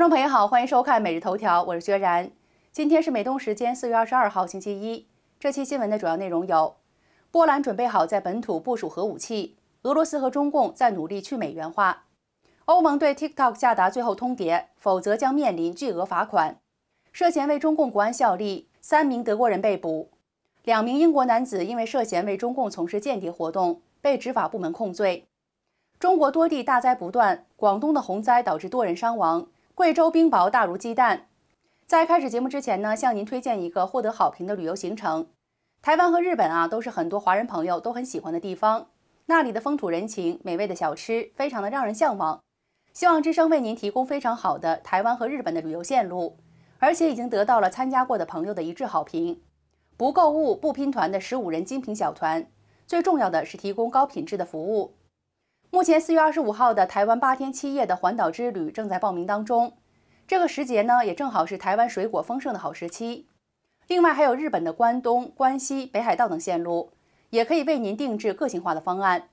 观众朋友好，欢迎收看《每日头条》，我是薛然。今天是美东时间四月二十二号星期一。这期新闻的主要内容有：波兰准备好在本土部署核武器；俄罗斯和中共在努力去美元化；欧盟对 TikTok 下达最后通牒，否则将面临巨额罚款；涉嫌为中共国安效力，三名德国人被捕；两名英国男子因为涉嫌为中共从事间谍活动被执法部门控罪；中国多地大灾不断，广东的洪灾导致多人伤亡。贵州冰雹大如鸡蛋，在开始节目之前呢，向您推荐一个获得好评的旅游行程。台湾和日本啊，都是很多华人朋友都很喜欢的地方，那里的风土人情、美味的小吃，非常的让人向往。希望之声为您提供非常好的台湾和日本的旅游线路，而且已经得到了参加过的朋友的一致好评。不购物、不拼团的十五人精品小团，最重要的是提供高品质的服务。目前四月二十五号的台湾八天七夜的环岛之旅正在报名当中。这个时节呢，也正好是台湾水果丰盛的好时期。另外还有日本的关东、关西、北海道等线路，也可以为您定制个性化的方案。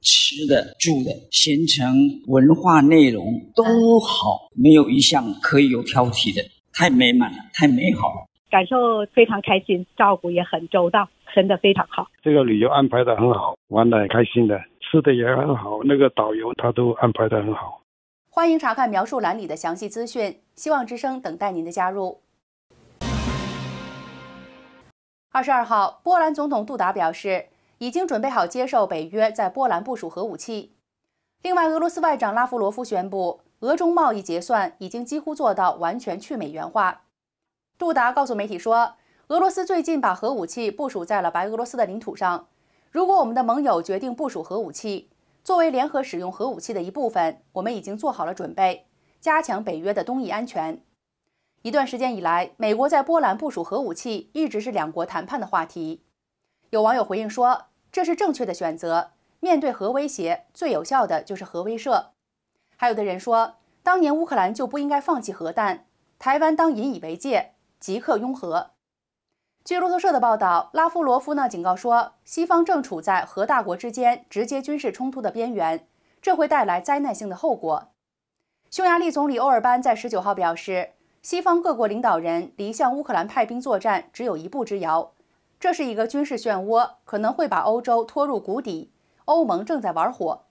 吃的、住的、行程、文化内容都好，没有一项可以有挑剔的，太美满了，太美好了，感受非常开心，照顾也很周到，真的非常好。这个旅游安排的很好，玩的很开心的。吃的也很好，那个导游他都安排的很好。欢迎查看描述栏里的详细资讯。希望之声等待您的加入。二十二号，波兰总统杜达表示，已经准备好接受北约在波兰部署核武器。另外，俄罗斯外长拉夫罗夫宣布，俄中贸易结算已经几乎做到完全去美元化。杜达告诉媒体说，俄罗斯最近把核武器部署在了白俄罗斯的领土上。如果我们的盟友决定部署核武器，作为联合使用核武器的一部分，我们已经做好了准备，加强北约的东翼安全。一段时间以来，美国在波兰部署核武器一直是两国谈判的话题。有网友回应说，这是正确的选择。面对核威胁，最有效的就是核威慑。还有的人说，当年乌克兰就不应该放弃核弹，台湾当引以为戒，即刻拥核。据路透社的报道，拉夫罗夫呢警告说，西方正处在核大国之间直接军事冲突的边缘，这会带来灾难性的后果。匈牙利总理欧尔班在十九号表示，西方各国领导人离向乌克兰派兵作战只有一步之遥，这是一个军事漩涡，可能会把欧洲拖入谷底。欧盟正在玩火。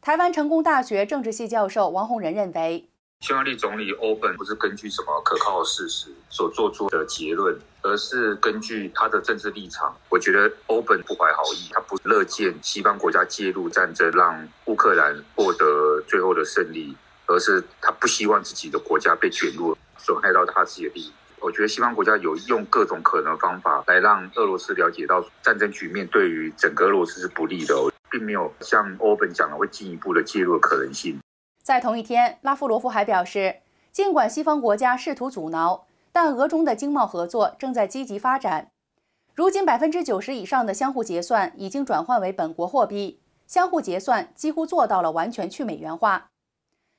台湾成功大学政治系教授王洪仁认为。匈牙利总理欧本不是根据什么可靠的事实所做出的结论，而是根据他的政治立场。我觉得欧本不怀好意，他不乐见西方国家介入战争，让乌克兰获得最后的胜利，而是他不希望自己的国家被卷入，损害到他自己的利益。我觉得西方国家有用各种可能方法来让俄罗斯了解到战争局面对于整个俄罗斯是不利的，并没有像欧本讲的会进一步的介入的可能性。在同一天，拉夫罗夫还表示，尽管西方国家试图阻挠，但俄中的经贸合作正在积极发展。如今，百分之九十以上的相互结算已经转换为本国货币，相互结算几乎做到了完全去美元化。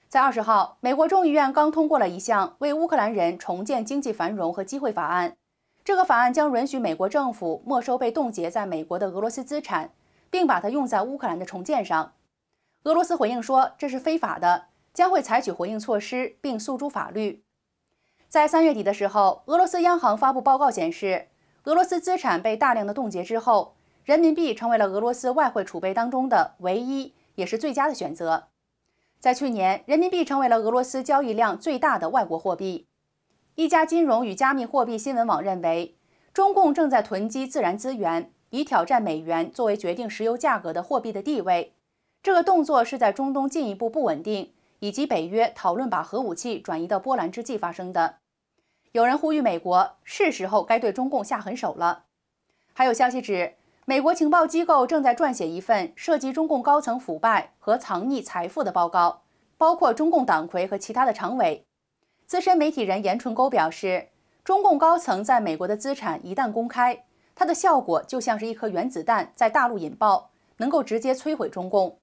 在二十号，美国众议院刚通过了一项为乌克兰人重建经济繁荣和机会法案。这个法案将允许美国政府没收被冻结在美国的俄罗斯资产，并把它用在乌克兰的重建上。俄罗斯回应说，这是非法的，将会采取回应措施并诉诸法律。在三月底的时候，俄罗斯央行发布报告显示，俄罗斯资产被大量的冻结之后，人民币成为了俄罗斯外汇储备当中的唯一也是最佳的选择。在去年，人民币成为了俄罗斯交易量最大的外国货币。一家金融与加密货币新闻网认为，中共正在囤积自然资源，以挑战美元作为决定石油价格的货币的地位。这个动作是在中东进一步不稳定以及北约讨论把核武器转移到波兰之际发生的。有人呼吁美国是时候该对中共下狠手了。还有消息指，美国情报机构正在撰写一份涉及中共高层腐败和藏匿财富的报告，包括中共党魁和其他的常委。资深媒体人严纯沟表示，中共高层在美国的资产一旦公开，它的效果就像是一颗原子弹在大陆引爆，能够直接摧毁中共。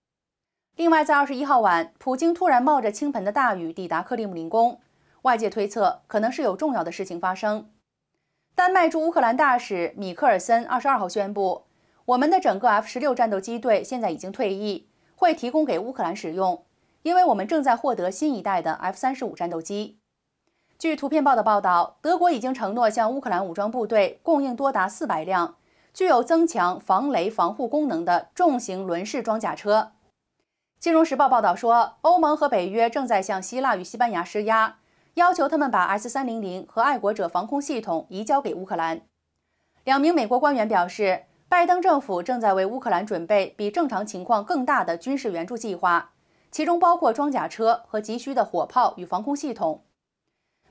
另外，在二十一号晚，普京突然冒着倾盆的大雨抵达克里姆林宫，外界推测可能是有重要的事情发生。丹麦驻乌克兰大使米克尔森二十二号宣布，我们的整个 F 十六战斗机队现在已经退役，会提供给乌克兰使用，因为我们正在获得新一代的 F 三十五战斗机。据《图片报》的报道，德国已经承诺向乌克兰武装部队供应多达四百辆具有增强防雷防护功能的重型轮式装甲车。金融时报报道说，欧盟和北约正在向希腊与西班牙施压，要求他们把 S-300 和爱国者防空系统移交给乌克兰。两名美国官员表示，拜登政府正在为乌克兰准备比正常情况更大的军事援助计划，其中包括装甲车和急需的火炮与防空系统。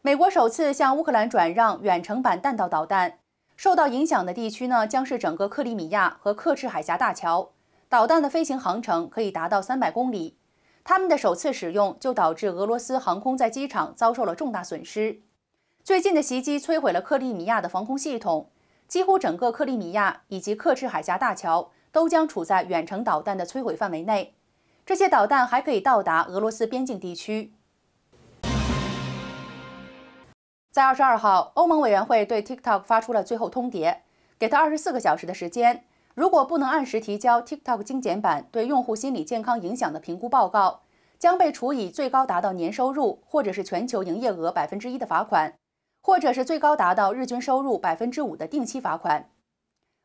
美国首次向乌克兰转让远程版弹道导弹。受到影响的地区呢，将是整个克里米亚和克赤海峡大桥。导弹的飞行航程可以达到三百公里，他们的首次使用就导致俄罗斯航空在机场遭受了重大损失。最近的袭击摧毁了克里米亚的防空系统，几乎整个克里米亚以及克赤海峡大桥都将处在远程导弹的摧毁范围内。这些导弹还可以到达俄罗斯边境地区。在二十二号，欧盟委员会对 TikTok 发出了最后通牒，给他二十四个小时的时间。如果不能按时提交 TikTok 精简版对用户心理健康影响的评估报告，将被处以最高达到年收入或者是全球营业额百分之一的罚款，或者是最高达到日均收入百分之五的定期罚款。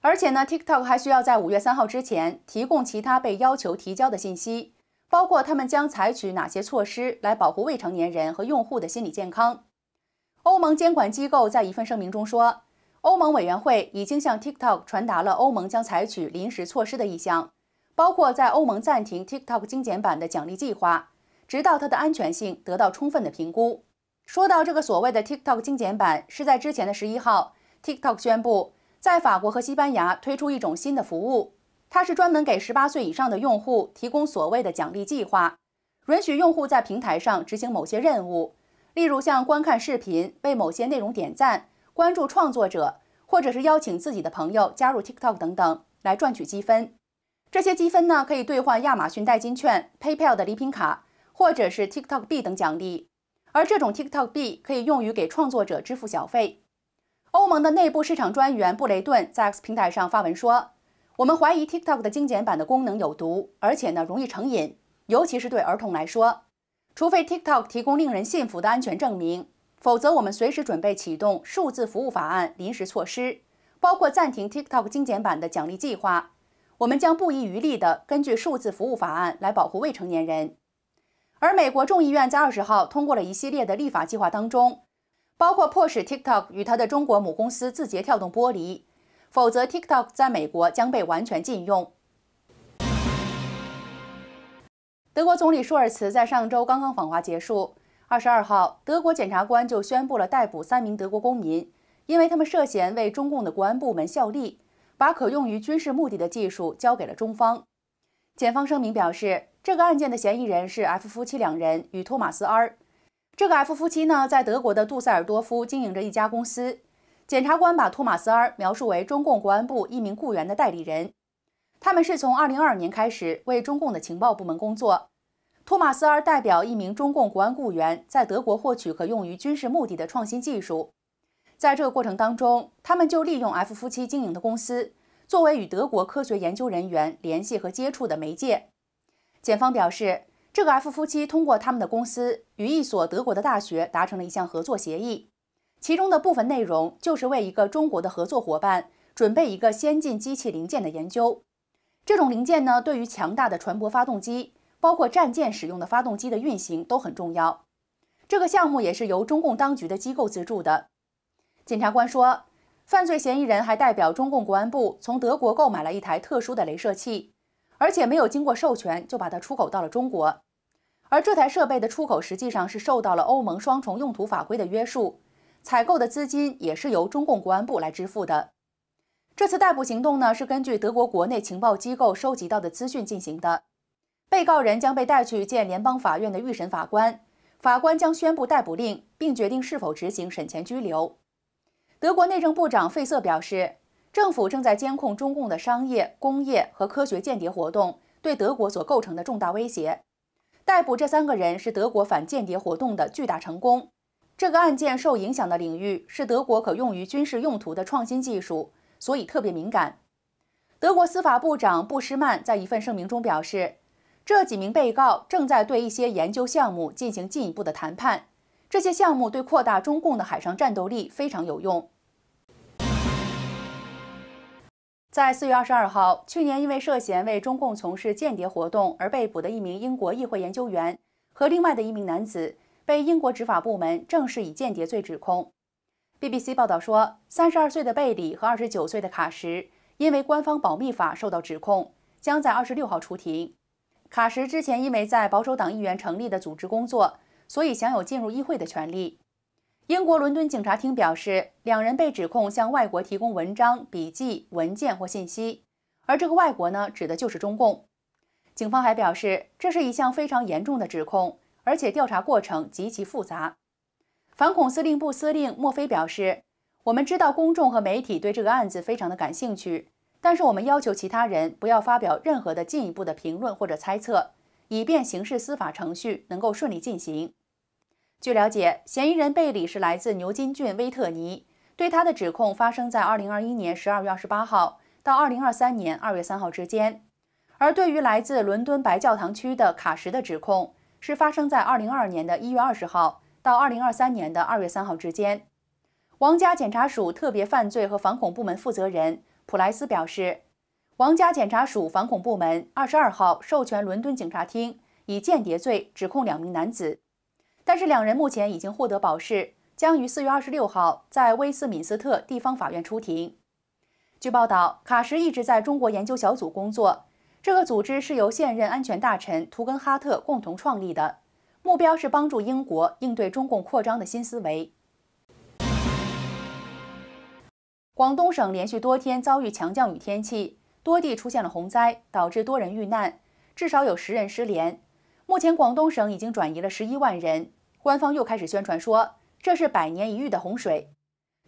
而且呢，TikTok 还需要在五月三号之前提供其他被要求提交的信息，包括他们将采取哪些措施来保护未成年人和用户的心理健康。欧盟监管机构在一份声明中说。欧盟委员会已经向 TikTok 传达了欧盟将采取临时措施的意向，包括在欧盟暂停 TikTok 精简版的奖励计划，直到它的安全性得到充分的评估。说到这个所谓的 TikTok 精简版，是在之前的十一号，TikTok 宣布在法国和西班牙推出一种新的服务，它是专门给十八岁以上的用户提供所谓的奖励计划，允许用户在平台上执行某些任务，例如像观看视频、为某些内容点赞。关注创作者，或者是邀请自己的朋友加入 TikTok 等等来赚取积分。这些积分呢，可以兑换亚马逊代金券、PayPal 的礼品卡，或者是 TikTok 币等奖励。而这种 TikTok 币可以用于给创作者支付小费。欧盟的内部市场专员布雷顿在 X 平台上发文说：“我们怀疑 TikTok 的精简版的功能有毒，而且呢容易成瘾，尤其是对儿童来说，除非 TikTok 提供令人信服的安全证明。”否则，我们随时准备启动数字服务法案临时措施，包括暂停 TikTok 精简版的奖励计划。我们将不遗余力的根据数字服务法案来保护未成年人。而美国众议院在二十号通过了一系列的立法计划当中，包括迫使 TikTok 与它的中国母公司字节跳动剥离，否则 TikTok 在美国将被完全禁用。德国总理舒尔茨在上周刚刚访华结束。二十二号，德国检察官就宣布了逮捕三名德国公民，因为他们涉嫌为中共的国安部门效力，把可用于军事目的的技术交给了中方。检方声明表示，这个案件的嫌疑人是 F 夫妻两人与托马斯 R。这个 F 夫妻呢，在德国的杜塞尔多夫经营着一家公司。检察官把托马斯 R 描述为中共国安部一名雇员的代理人。他们是从二零二二年开始为中共的情报部门工作。托马斯二代表一名中共国安雇员，在德国获取可用于军事目的的创新技术。在这个过程当中，他们就利用 F 夫妻经营的公司，作为与德国科学研究人员联系和接触的媒介。检方表示，这个 F 夫妻通过他们的公司，与一所德国的大学达成了一项合作协议，其中的部分内容就是为一个中国的合作伙伴准备一个先进机器零件的研究。这种零件呢，对于强大的船舶发动机。包括战舰使用的发动机的运行都很重要。这个项目也是由中共当局的机构资助的。检察官说，犯罪嫌疑人还代表中共国安部从德国购买了一台特殊的镭射器，而且没有经过授权就把它出口到了中国。而这台设备的出口实际上是受到了欧盟双重用途法规的约束。采购的资金也是由中共国安部来支付的。这次逮捕行动呢，是根据德国国内情报机构收集到的资讯进行的。被告人将被带去见联邦法院的预审法官，法官将宣布逮捕令，并决定是否执行审前拘留。德国内政部长费瑟表示，政府正在监控中共的商业、工业和科学间谍活动对德国所构成的重大威胁。逮捕这三个人是德国反间谍活动的巨大成功。这个案件受影响的领域是德国可用于军事用途的创新技术，所以特别敏感。德国司法部长布施曼在一份声明中表示。这几名被告正在对一些研究项目进行进一步的谈判，这些项目对扩大中共的海上战斗力非常有用。在四月二十二号，去年因为涉嫌为中共从事间谍活动而被捕的一名英国议会研究员和另外的一名男子，被英国执法部门正式以间谍罪指控。BBC 报道说，三十二岁的贝里和二十九岁的卡什因为官方保密法受到指控，将在二十六号出庭。卡什之前因为在保守党议员成立的组织工作，所以享有进入议会的权利。英国伦敦警察厅表示，两人被指控向外国提供文章、笔记、文件或信息，而这个外国呢，指的就是中共。警方还表示，这是一项非常严重的指控，而且调查过程极其复杂。反恐司令部司令莫菲表示：“我们知道公众和媒体对这个案子非常的感兴趣。”但是我们要求其他人不要发表任何的进一步的评论或者猜测，以便刑事司法程序能够顺利进行。据了解，嫌疑人贝里是来自牛津郡威特尼，对他的指控发生在2021年12月28号到2023年2月3号之间；而对于来自伦敦白教堂区的卡什的指控，是发生在2022年的一月20号到2023年的2月3号之间。皇家检察署特别犯罪和反恐部门负责人。普莱斯表示，皇家检察署反恐部门二十二号授权伦敦警察厅以间谍罪指控两名男子，但是两人目前已经获得保释，将于四月二十六号在威斯敏斯特地方法院出庭。据报道，卡什一直在中国研究小组工作，这个组织是由现任安全大臣图根哈特共同创立的，目标是帮助英国应对中共扩张的新思维。广东省连续多天遭遇强降雨天气，多地出现了洪灾，导致多人遇难，至少有十人失联。目前广东省已经转移了十一万人。官方又开始宣传说这是百年一遇的洪水，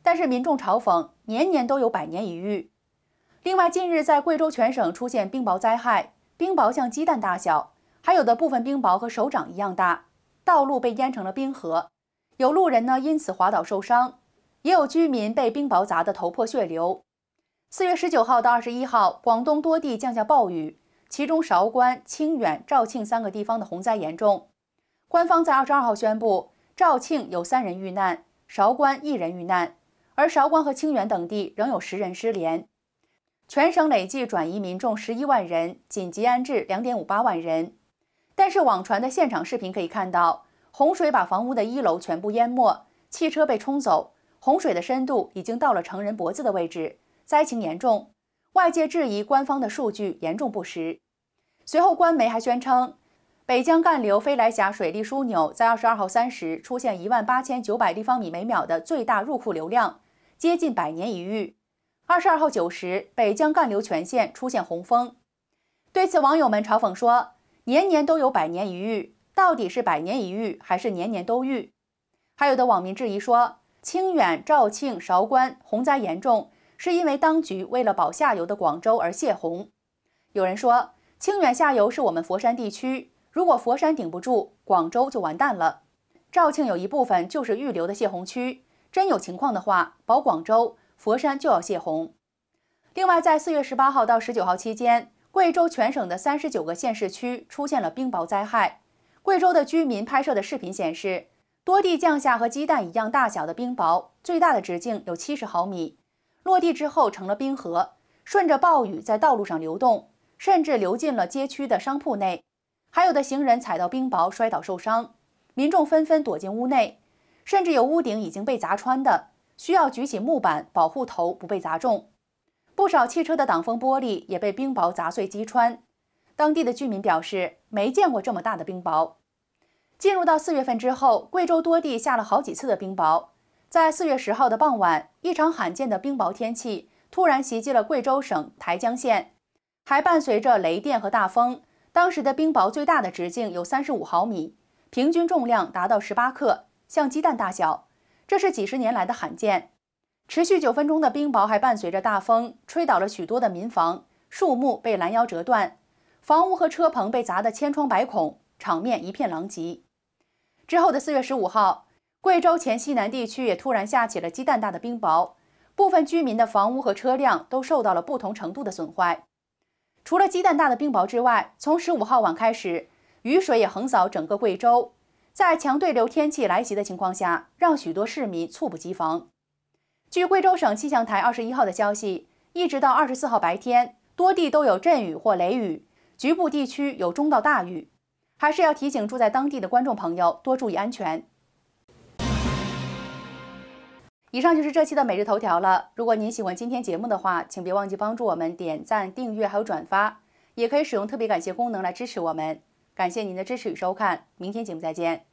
但是民众嘲讽年年都有百年一遇。另外，近日在贵州全省出现冰雹灾害，冰雹像鸡蛋大小，还有的部分冰雹和手掌一样大，道路被淹成了冰河，有路人呢因此滑倒受伤。也有居民被冰雹砸得头破血流。四月十九号到二十一号，广东多地降下暴雨，其中韶关、清远、肇庆三个地方的洪灾严重。官方在二十二号宣布，肇庆有三人遇难，韶关一人遇难，而韶关和清远等地仍有十人失联。全省累计转移民众十一万人，紧急安置两点五八万人。但是网传的现场视频可以看到，洪水把房屋的一楼全部淹没，汽车被冲走。洪水的深度已经到了成人脖子的位置，灾情严重。外界质疑官方的数据严重不实。随后，官媒还宣称，北江干流飞来峡水利枢纽在二十二号三时出现一万八千九百立方米每秒的最大入库流量，接近百年一遇。二十二号九时，北江干流全线出现洪峰。对此，网友们嘲讽说：“年年都有百年一遇，到底是百年一遇，还是年年都遇？”还有的网民质疑说。清远、肇庆、韶关洪灾严重，是因为当局为了保下游的广州而泄洪。有人说，清远下游是我们佛山地区，如果佛山顶不住，广州就完蛋了。肇庆有一部分就是预留的泄洪区，真有情况的话，保广州，佛山就要泄洪。另外，在四月十八号到十九号期间，贵州全省的三十九个县市区出现了冰雹灾害。贵州的居民拍摄的视频显示。多地降下和鸡蛋一样大小的冰雹，最大的直径有七十毫米。落地之后成了冰河，顺着暴雨在道路上流动，甚至流进了街区的商铺内。还有的行人踩到冰雹摔倒受伤，民众纷纷躲进屋内，甚至有屋顶已经被砸穿的，需要举起木板保护头不被砸中。不少汽车的挡风玻璃也被冰雹砸碎击穿。当地的居民表示，没见过这么大的冰雹。进入到四月份之后，贵州多地下了好几次的冰雹。在四月十号的傍晚，一场罕见的冰雹天气突然袭击了贵州省台江县，还伴随着雷电和大风。当时的冰雹最大的直径有三十五毫米，平均重量达到十八克，像鸡蛋大小。这是几十年来的罕见。持续九分钟的冰雹还伴随着大风，吹倒了许多的民房，树木被拦腰折断，房屋和车棚被砸得千疮百孔，场面一片狼藉。之后的四月十五号，贵州黔西南地区也突然下起了鸡蛋大的冰雹，部分居民的房屋和车辆都受到了不同程度的损坏。除了鸡蛋大的冰雹之外，从十五号晚开始，雨水也横扫整个贵州，在强对流天气来袭的情况下，让许多市民猝不及防。据贵州省气象台二十一号的消息，一直到二十四号白天，多地都有阵雨或雷雨，局部地区有中到大雨。还是要提醒住在当地的观众朋友多注意安全。以上就是这期的每日头条了。如果您喜欢今天节目的话，请别忘记帮助我们点赞、订阅还有转发，也可以使用特别感谢功能来支持我们。感谢您的支持与收看，明天节目再见。